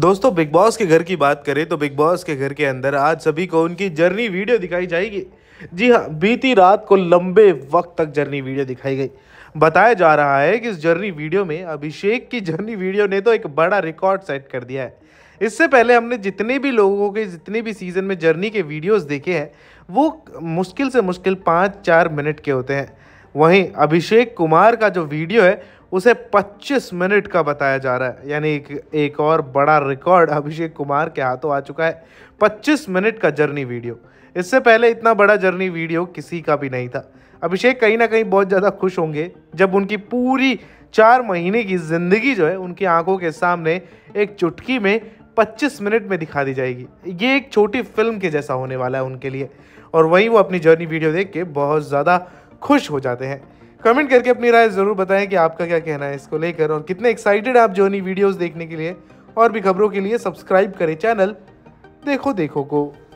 दोस्तों big boss के घर की बात करें तो बिग बॉस के घर के अंदर आज सभी को उनकी जर्नी वीडियो दिखाई जाएगी जी हाँ बीती रात को लंबे वक्त तक जर्नी वीडियो दिखाई गई बताया जा रहा है कि इस जर्नी वीडियो में अभिषेक की जर्नी वीडियो ने तो एक बड़ा रिकॉर्ड सेट कर दिया है इससे पहले हमने जितने भी लोगों के जितने भी सीज़न में जर्नी के वीडियोज़ देखे हैं वो मुश्किल से मुश्किल पाँच चार मिनट के होते हैं वहीं अभिषेक कुमार का जो वीडियो है उसे 25 मिनट का बताया जा रहा है यानी एक एक और बड़ा रिकॉर्ड अभिषेक कुमार के हाथों आ चुका है 25 मिनट का जर्नी वीडियो इससे पहले इतना बड़ा जर्नी वीडियो किसी का भी नहीं था अभिषेक कहीं ना कहीं बहुत ज़्यादा खुश होंगे जब उनकी पूरी चार महीने की ज़िंदगी जो है उनकी आंखों के सामने एक चुटकी में 25 मिनट में दिखा दी जाएगी ये एक छोटी फिल्म के जैसा होने वाला है उनके लिए और वहीं वो अपनी जर्नी वीडियो देख के बहुत ज़्यादा खुश हो जाते हैं कमेंट करके अपनी राय ज़रूर बताएं कि आपका क्या कहना है इसको लेकर और कितने एक्साइटेड आप जोनी वीडियोस देखने के लिए और भी खबरों के लिए सब्सक्राइब करें चैनल देखो देखो को